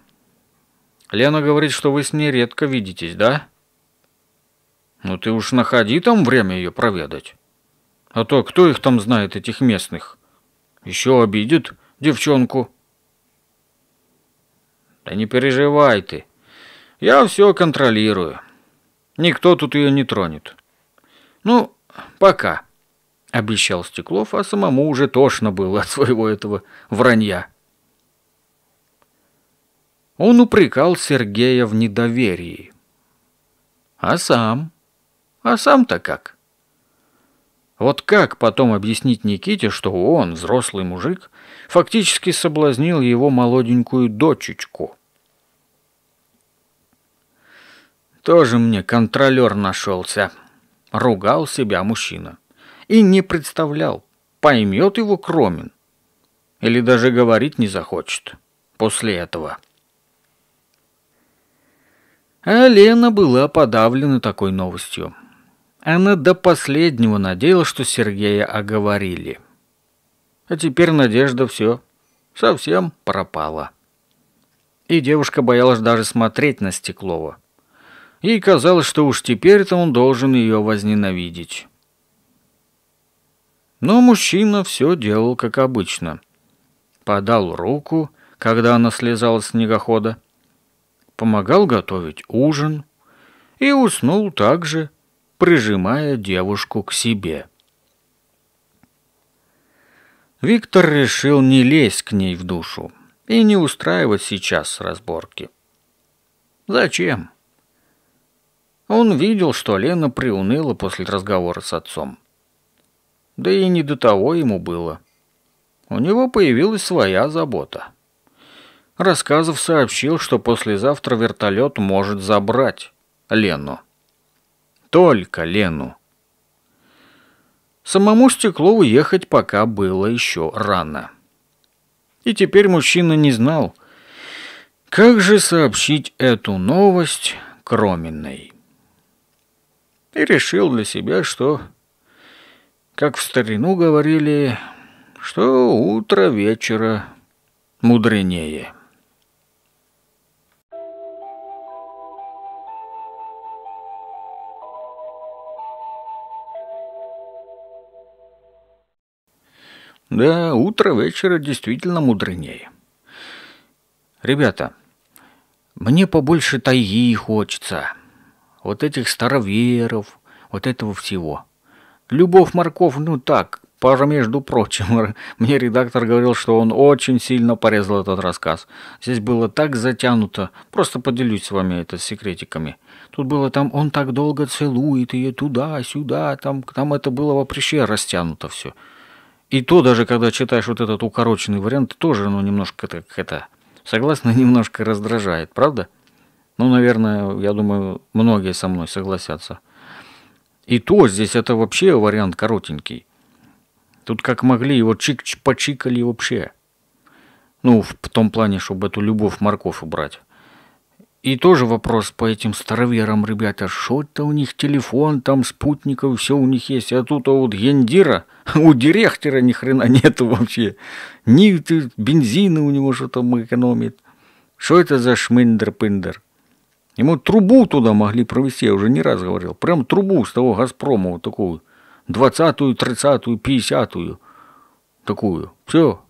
Лена говорит, что вы с ней редко видитесь, да? Ну ты уж находи там время ее проведать. А то кто их там знает, этих местных? Еще обидит девчонку. Да не переживай ты. Я все контролирую. Никто тут ее не тронет. Ну, пока, обещал Стеклов, а самому уже тошно было от своего этого вранья. Он упрекал Сергея в недоверии. А сам? А сам-то как? Вот как потом объяснить Никите, что он, взрослый мужик, фактически соблазнил его молоденькую дочечку? Тоже мне контролер нашелся. Ругал себя мужчина. И не представлял, поймет его Кромин. Или даже говорить не захочет после этого. А Лена была подавлена такой новостью. Она до последнего надеялась, что Сергея оговорили. А теперь надежда все совсем пропала. И девушка боялась даже смотреть на Стеклова – Ей казалось, что уж теперь-то он должен ее возненавидеть. Но мужчина все делал как обычно. Подал руку, когда она слезала с снегохода, помогал готовить ужин и уснул также, прижимая девушку к себе. Виктор решил не лезть к ней в душу и не устраивать сейчас разборки. Зачем? Он видел, что Лена приуныла после разговора с отцом. Да и не до того ему было. У него появилась своя забота. Рассказов сообщил, что послезавтра вертолет может забрать Лену. Только Лену. Самому Стеклову уехать пока было еще рано. И теперь мужчина не знал, как же сообщить эту новость Кроменной и решил для себя, что, как в старину говорили, что утро вечера мудренее. Да, утро вечера действительно мудренее. Ребята, мне побольше тайги хочется вот этих староверов, вот этого всего. Любовь Марков, ну так, пара между прочим. (laughs) Мне редактор говорил, что он очень сильно порезал этот рассказ. Здесь было так затянуто. Просто поделюсь с вами это с секретиками. Тут было там, он так долго целует ее туда, сюда, там, там это было вообще растянуто все. И то даже, когда читаешь вот этот укороченный вариант, тоже, ну, немножко так это, согласно, (laughs) немножко раздражает, правда? Ну, наверное, я думаю, многие со мной согласятся. И то здесь это вообще вариант коротенький. Тут как могли его чик-почикали вообще. Ну, в том плане, чтобы эту любовь морков убрать. И тоже вопрос по этим староверам, ребята, что это у них телефон, там спутников, все у них есть. А тут а вот Гендира, (laughs) у директора ни хрена нету вообще. Ни бензина у него что-то экономит. Что это за шминдер-пиндер? Ему трубу туда могли провести, я уже не раз говорил. Прям трубу с того «Газпрома» вот такую. Двадцатую, тридцатую, пятьдесятую. Такую. Все.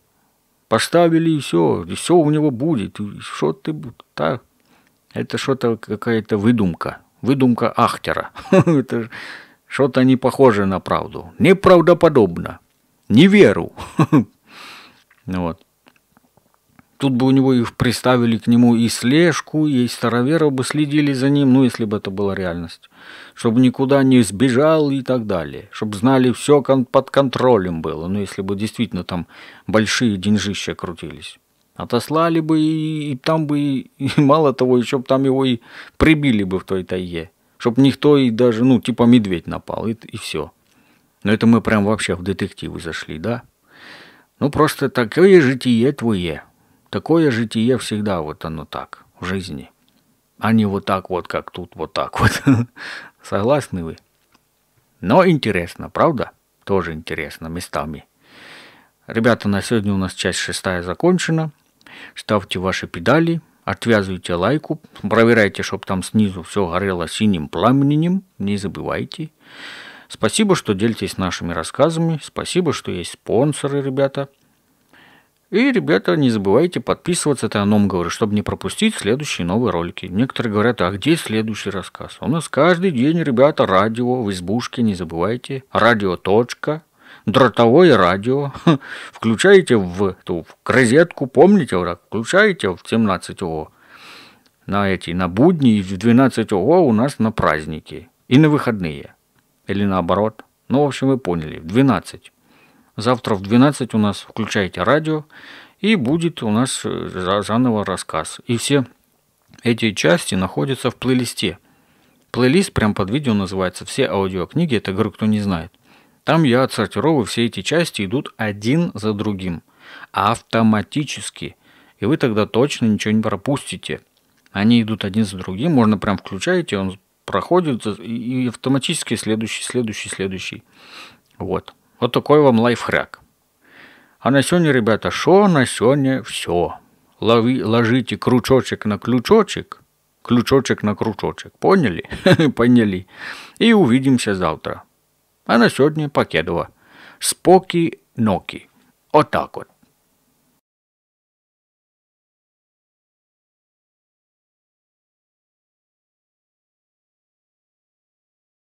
Поставили и все. И все у него будет. что ты... Так. Это что-то какая-то выдумка. Выдумка Ахтера. (laughs) Это что-то не похоже на правду. Неправдоподобно. Не веру. (laughs) Вот. Тут бы у него их приставили к нему и слежку, и староверов бы следили за ним, ну, если бы это была реальность. Чтобы никуда не сбежал и так далее. Чтобы знали, все под контролем было, ну, если бы действительно там большие деньжища крутились. Отослали бы, и, и там бы, и, (laughs) мало того, еще бы там его и прибили бы в той тайге. чтобы никто и даже, ну, типа медведь напал, и, и все. Но это мы прям вообще в детективы зашли, да? Ну, просто такое житие твое. Такое житие всегда вот оно так, в жизни. А не вот так вот, как тут, вот так вот. (laughs) Согласны вы? Но интересно, правда? Тоже интересно местами. Ребята, на сегодня у нас часть шестая закончена. Ставьте ваши педали, отвязывайте лайку, проверяйте, чтобы там снизу все горело синим пламенем, не забывайте. Спасибо, что делитесь нашими рассказами, спасибо, что есть спонсоры, ребята – и, ребята, не забывайте подписываться на Ном говорю, чтобы не пропустить следующие новые ролики. Некоторые говорят, а где следующий рассказ? У нас каждый день, ребята, радио в избушке, не забывайте. Радио. Точка, дротовое радио. (laughs) Включаете в ту в розетку, помните, вот включаете в 17 ООО на эти, на будни и в 12 ОО у нас на праздники и на выходные. Или наоборот. Ну, в общем, вы поняли, в 12. Завтра в 12 у нас включайте радио, и будет у нас э, заново рассказ. И все эти части находятся в плейлисте. Плейлист прям под видео называется «Все аудиокниги», это говорю, кто не знает. Там я отсортировываю все эти части, идут один за другим, автоматически. И вы тогда точно ничего не пропустите. Они идут один за другим, можно прям включаете, он проходит и автоматически следующий, следующий, следующий. Вот. Вот такой вам лайфхак. А на сегодня, ребята, шо на сегодня все. Лови, ложите крючочек на ключочек, ключочек на крючочек. Поняли? (laughs) Поняли. И увидимся завтра. А на сегодня покедова. Споки ноки. Вот так вот.